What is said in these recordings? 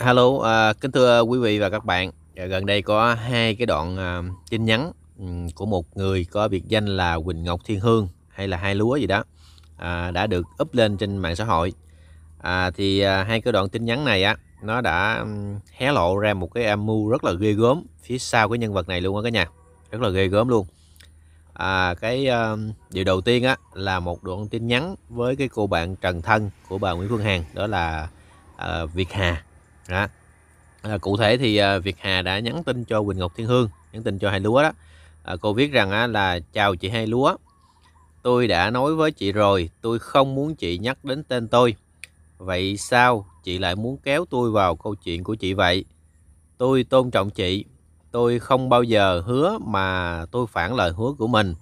Hello, à, kính thưa quý vị và các bạn. Dạ, gần đây có hai cái đoạn à, tin nhắn của một người có biệt danh là Quỳnh Ngọc Thiên Hương hay là Hai Lúa gì đó à, đã được up lên trên mạng xã hội. À, thì à, hai cái đoạn tin nhắn này á nó đã hé lộ ra một cái âm mưu rất là ghê gớm phía sau cái nhân vật này luôn á cả nhà, rất là ghê gớm luôn. À, cái à, điều đầu tiên á là một đoạn tin nhắn với cái cô bạn Trần Thân của bà Nguyễn Phương Hằng đó là à, Việt Hà đó. À, cụ thể thì à, Việt Hà đã nhắn tin cho Quỳnh Ngọc Thiên Hương nhắn tin cho hai lúa đó à, cô viết rằng á, là chào chị hai lúa tôi đã nói với chị rồi tôi không muốn chị nhắc đến tên tôi vậy sao chị lại muốn kéo tôi vào câu chuyện của chị vậy tôi tôn trọng chị tôi không bao giờ hứa mà tôi phản lời hứa của mình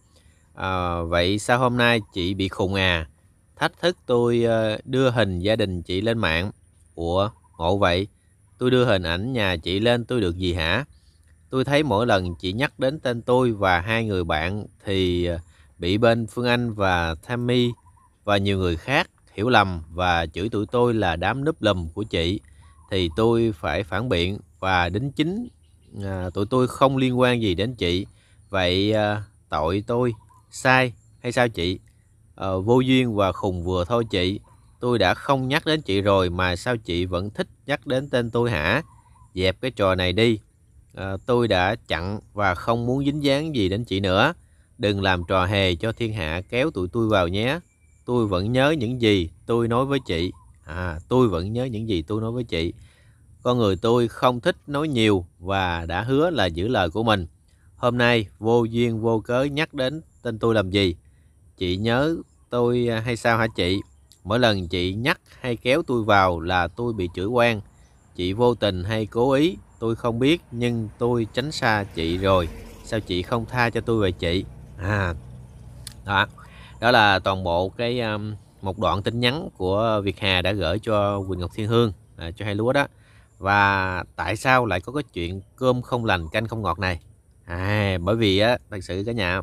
à, vậy sao hôm nay chị bị khùng à thách thức tôi à, đưa hình gia đình chị lên mạng ủa ngộ vậy Tôi đưa hình ảnh nhà chị lên tôi được gì hả? Tôi thấy mỗi lần chị nhắc đến tên tôi và hai người bạn thì ờ, bị bên Phương Anh và Tammy và nhiều người khác hiểu lầm và chửi tụi tôi là đám núp lùm của chị thì tôi phải phản biện và đính chính à, tụi tôi không liên quan gì đến chị vậy à, tội tôi sai hay sao chị à, vô duyên và khùng vừa thôi chị Tôi đã không nhắc đến chị rồi mà sao chị vẫn thích nhắc đến tên tôi hả? Dẹp cái trò này đi. À, tôi đã chặn và không muốn dính dáng gì đến chị nữa. Đừng làm trò hề cho thiên hạ kéo tụi tôi vào nhé. Tôi vẫn nhớ những gì tôi nói với chị. À, tôi vẫn nhớ những gì tôi nói với chị. Con người tôi không thích nói nhiều và đã hứa là giữ lời của mình. Hôm nay vô duyên vô cớ nhắc đến tên tôi làm gì? Chị nhớ tôi à, hay sao hả chị? Mỗi lần chị nhắc hay kéo tôi vào là tôi bị chửi quan. Chị vô tình hay cố ý, tôi không biết nhưng tôi tránh xa chị rồi. Sao chị không tha cho tôi về chị? À, đó, đó là toàn bộ cái um, một đoạn tin nhắn của Việt Hà đã gửi cho Quỳnh Ngọc Thiên Hương, à, cho hai lúa đó. Và tại sao lại có cái chuyện cơm không lành canh không ngọt này? À, bởi vì á, thật sự cả nhà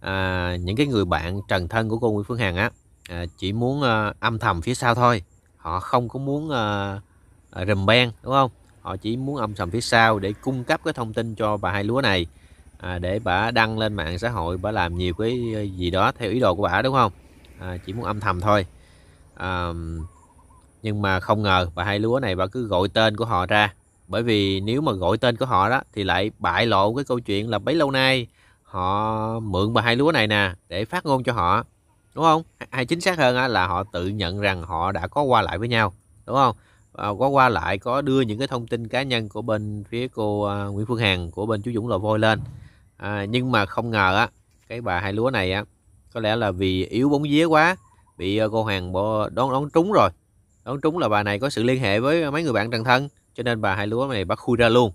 à, những cái người bạn trần thân của cô Nguyễn Phương Hằng á À, chỉ muốn à, âm thầm phía sau thôi họ không có muốn rầm à, à beng đúng không họ chỉ muốn âm thầm phía sau để cung cấp cái thông tin cho bà hai lúa này để bà đăng lên mạng xã hội bà làm nhiều cái gì đó theo ý đồ của bà đúng không chỉ muốn âm thầm thôi nhưng mà không ngờ bà hai lúa này bà cứ gọi tên của họ ra bởi vì nếu mà gọi tên của họ đó thì lại bại lộ cái câu chuyện là bấy lâu nay họ mượn bà hai lúa này nè để phát ngôn cho họ đúng không hay chính xác hơn là họ tự nhận rằng họ đã có qua lại với nhau đúng không à, có qua lại có đưa những cái thông tin cá nhân của bên phía cô à, Nguyễn Phương Hằng của bên chú Dũng Lò Vôi lên à, nhưng mà không ngờ á cái bà hai lúa này á có lẽ là vì yếu bóng vía quá bị à, cô Hằng bỏ đón đón trúng rồi đón trúng là bà này có sự liên hệ với mấy người bạn trần thân cho nên bà hai lúa này bắt khui ra luôn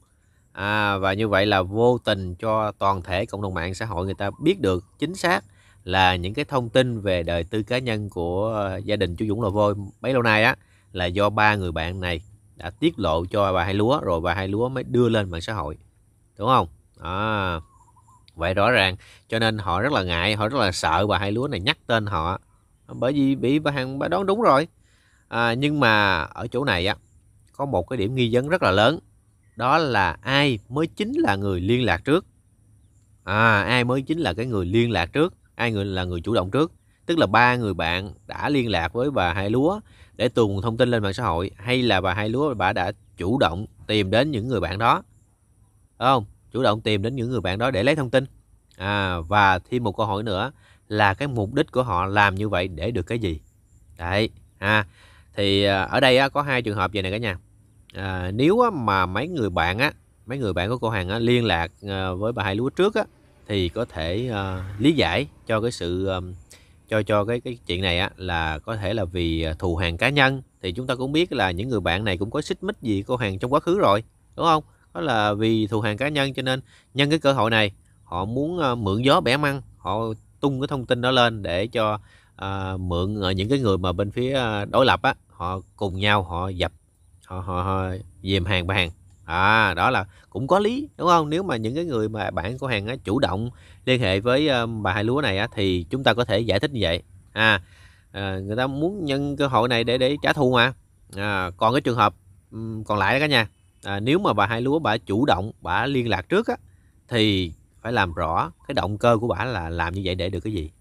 à, và như vậy là vô tình cho toàn thể cộng đồng mạng xã hội người ta biết được chính xác là những cái thông tin về đời tư cá nhân của ờ, gia đình chú Dũng Lò Vôi bấy lâu nay á là do ba người bạn này đã tiết lộ cho bà Hai Lúa rồi bà Hai Lúa mới đưa lên mạng xã hội đúng không à, vậy rõ ràng cho nên họ rất là ngại họ rất là sợ bà Hai Lúa này nhắc tên họ bởi vì bị bà hàng bà đoán đúng rồi à, nhưng mà ở chỗ này á có một cái điểm nghi vấn rất là lớn đó là ai mới chính là người liên lạc trước à ai mới chính là cái người liên lạc trước ai người là người chủ động trước tức là ba người bạn đã liên lạc với bà hai lúa để tuồn thông tin lên mạng xã hội hay là bà hai lúa bà đã chủ động tìm đến những người bạn đó Đúng không chủ động tìm đến những người bạn đó để lấy thông tin à, và thêm một câu hỏi nữa là cái mục đích của họ làm như vậy để được cái gì đấy à, thì ở đây có hai trường hợp vậy này cả nhà à, nếu mà mấy người bạn á mấy người bạn của cô hàng á, liên lạc à, với bà hai lúa trước á, thì có thể uh, lý giải cho cái sự um, cho cho cái cái chuyện này á, là có thể là vì ờ, thù hàng cá nhân thì chúng ta cũng biết là những người bạn này cũng có xích mích gì cô hàng trong quá khứ rồi đúng không đó là vì thù hàng cá nhân cho nên nhân cái cơ hội này họ muốn uh, mượn gió bẻ măng họ tung cái thông tin đó lên để cho uh, mượn uh, những cái người mà bên phía uh, đối lập á họ cùng nhau họ dập họ họ, họ dìm hàng bàn à đó là cũng có lý đúng không nếu mà những cái người mà bạn của hàng á, chủ động liên hệ với um, bà hai lúa này á, thì chúng ta có thể giải thích như vậy à, à người ta muốn nhân cơ hội này để để trả thù mà à, còn cái trường hợp um, còn lại đó cả nhà à, nếu mà bà hai lúa bà chủ động bà liên lạc trước á, thì phải làm rõ cái động cơ của bà là làm như vậy để được cái gì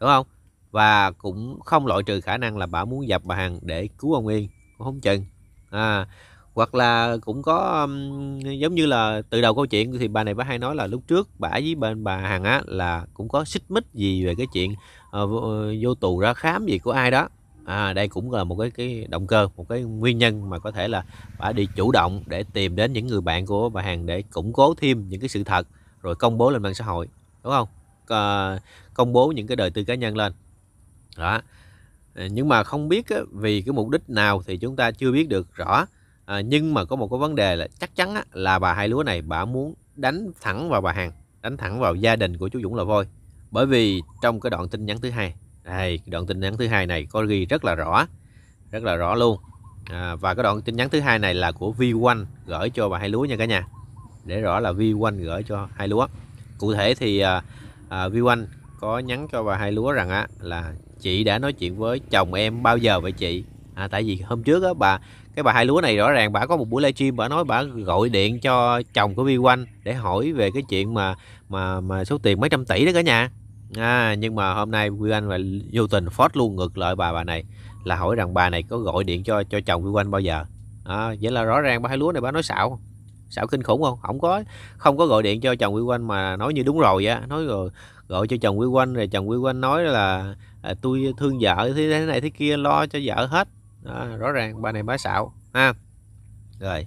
đúng không và cũng không loại trừ khả năng là bà muốn dập bà hàng để cứu ông yên cũng không chừng à, hoặc là cũng có um, giống như là từ đầu câu chuyện thì bà này bà hay nói là lúc trước bà với bên bà hằng á là cũng có xích mích gì về cái chuyện uh, vô tù ra khám gì của ai đó à, đây cũng là một cái cái động cơ một cái nguyên nhân mà có thể là bà đi chủ động để tìm đến những người bạn của bà hằng để củng cố thêm những cái sự thật rồi công bố lên mạng xã hội đúng không à, công bố những cái đời tư cá nhân lên đó ờ, nhưng mà không biết vì cái mục đích nào thì chúng ta chưa biết được rõ à, nhưng mà có một cái vấn đề là chắc chắn á, là bà hai lúa này bà muốn đánh thẳng vào bà hàng đánh thẳng vào gia đình của chú Dũng là voi bởi vì trong cái đoạn tin nhắn thứ hai đây đoạn tin nhắn thứ hai này có ghi rất là rõ rất là rõ luôn à, và cái đoạn tin nhắn thứ hai này là của Vi Quanh gửi cho bà hai lúa nha cả nhà để rõ là Vi Quanh gửi cho hai lúa cụ thể thì à, à, Vi Quanh có nhắn cho bà hai lúa rằng á là chị đã nói chuyện với chồng em bao giờ vậy chị à, tại vì hôm trước á bà cái bà hai lúa này rõ ràng bà có một buổi livestream bà nói bà gọi điện cho chồng của Vi Quanh để hỏi về cái chuyện mà mà mà số tiền mấy trăm tỷ đó cả nhà à, nhưng mà hôm nay Vi Quanh và vô tình phót luôn ngược lại bà bà này là hỏi rằng bà này có gọi điện cho cho chồng Vi Quanh bao giờ à, vậy là rõ ràng bà hai lúa này bà nói xạo xạo kinh khủng không không có không có gọi điện cho chồng Vi quanh mà nói như đúng rồi á nói rồi gọi cho chồng quy quanh rồi chồng quy quanh nói là à, tôi thương vợ thế này thế kia lo cho vợ hết đó, rõ ràng bà này bá xạo ha rồi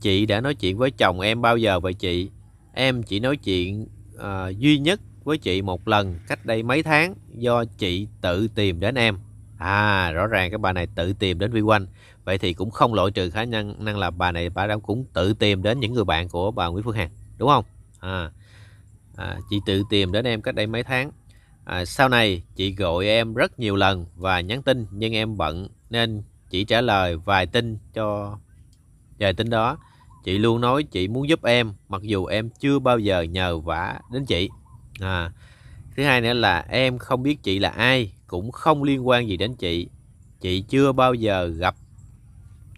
chị đã nói chuyện với chồng em bao giờ vậy chị em chỉ nói chuyện à, duy nhất với chị một lần cách đây mấy tháng do chị tự tìm đến em à rõ ràng cái bà này tự tìm đến vi quanh vậy thì cũng không loại trừ khả năng năng là bà này bà đang cũng tự tìm đến những người bạn của bà Nguyễn Phương Hằng đúng không à, à chị tự tìm đến em cách đây mấy tháng à, sau này chị gọi em rất nhiều lần và nhắn tin nhưng em bận nên chị trả lời vài tin cho vài tin đó chị luôn nói chị muốn giúp em mặc dù em chưa bao giờ nhờ vả đến chị à, thứ hai nữa là em không biết chị là ai cũng không liên quan gì đến chị chị chưa bao giờ gặp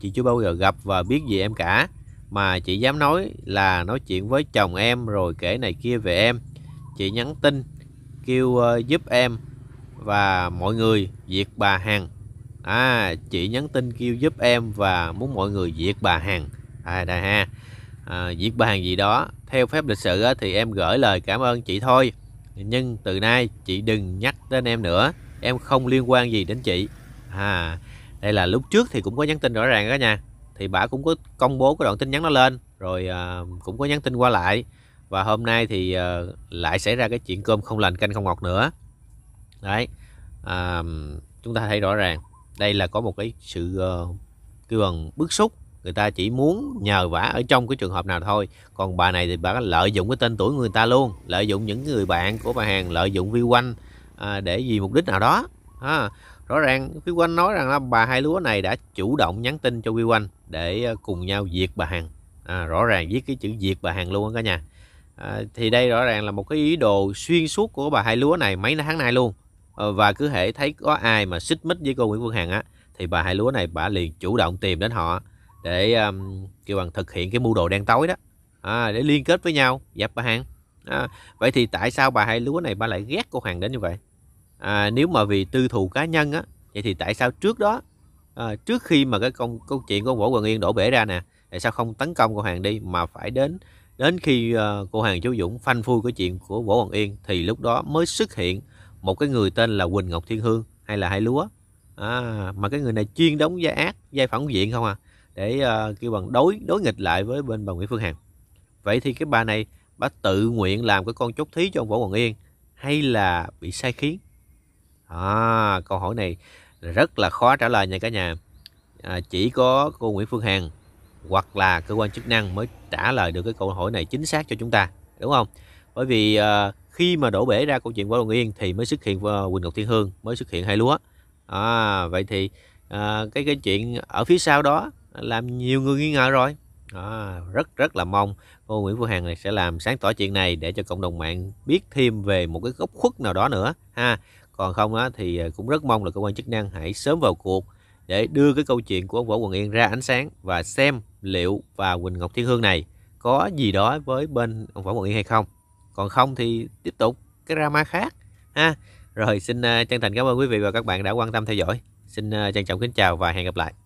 chị chưa bao giờ gặp và biết gì em cả mà chị dám nói là nói chuyện với chồng em rồi kể này kia về em chị nhắn tin kêu ờ, giúp em và mọi người diệt bà hằng à, chị nhắn tin kêu giúp em và muốn mọi người diệt bà Hằng à, đây ha à, diệt bà Hằng gì đó theo phép lịch sự á, thì em gửi lời cảm ơn chị thôi nhưng từ nay chị đừng nhắc tên em nữa em không liên quan gì đến chị à đây là lúc trước thì cũng có nhắn tin rõ ràng đó nha thì bà cũng có công bố cái đoạn tin nhắn nó lên rồi à, cũng có nhắn tin qua lại và hôm nay thì à, lại xảy ra cái chuyện cơm không lành canh không ngọt nữa đấy à, chúng ta thấy rõ ràng đây là có một cái sự uh, kêu bằng bức xúc người ta chỉ muốn nhờ vả ở trong cái trường hợp nào thôi còn bà này thì bà lợi dụng cái tên tuổi người ta luôn lợi dụng những người bạn của bà hàng lợi dụng vi quanh à, để vì mục đích nào đó à, rõ ràng vi quanh nói rằng là bà hai lúa này đã chủ động nhắn tin cho vi quanh để ờ, cùng nhau diệt bà hàng à, rõ ràng viết cái chữ diệt bà hàng luôn cả nhà à, thì đây rõ ràng là một cái ý đồ xuyên suốt của bà hai lúa này mấy tháng nay luôn Ờ, và cứ hễ thấy có ai mà xích mích với cô Nguyễn Phương Hằng á thì bà hai Lúa này bà liền chủ động tìm đến họ để um, kêu bằng thực hiện cái mưu đồ đen tối đó à, để liên kết với nhau dẹp dạ, bà Hằng à, vậy thì tại sao bà hai Lúa này bà lại ghét cô Hằng đến như vậy à, nếu mà vì tư thù cá nhân á vậy thì tại sao trước đó à, trước khi mà cái con câu chuyện của Võ Quần Yên đổ bể ra nè tại sao không tấn công cô Hằng đi mà phải đến đến khi uh, cô Hằng chú Dũng phanh phui cái chuyện của Võ Hoàng Yên thì lúc đó mới xuất hiện một cái người tên là Quỳnh Ngọc Thiên Hương hay là Hai Lúa à, mà cái người này chuyên đóng vai ác vai phản diện không à để uh, kêu bằng đối đối nghịch lại với bên bà Nguyễn Phương Hằng vậy thì cái bà này bà tự nguyện làm cái con chốt thí cho ông Võ Hoàng Yên hay là bị sai khiến à, câu hỏi này rất là khó trả lời nha cả nhà à, chỉ có cô Nguyễn Phương Hằng hoặc là cơ quan chức năng mới trả lời được cái câu hỏi này chính xác cho chúng ta đúng không bởi vì uh, khi mà đổ bể ra câu chuyện võ đồng yên thì mới xuất hiện ờ, quỳnh ngọc thiên hương mới xuất hiện hai lúa à, vậy thì à, cái cái chuyện ở phía sau đó làm nhiều người nghi ngờ rồi à, rất rất là mong cô Nguyễn Phương Hằng này sẽ làm sáng tỏ chuyện này để cho cộng đồng mạng biết thêm về một cái góc khuất nào đó nữa ha còn không á, thì ờ, cũng rất mong là cơ quan chức năng hãy sớm vào cuộc để đưa cái câu chuyện của ông Võ Quần Yên ra ánh sáng và xem liệu và Quỳnh Ngọc Thiên Hương này có gì đó với bên ông Võ Quần Yên hay không còn không thì tiếp tục cái drama khác ha rồi xin ờ, chân thành cảm ơn quý vị và các bạn đã quan tâm theo dõi xin ờ, trân trọng kính chào và hẹn gặp lại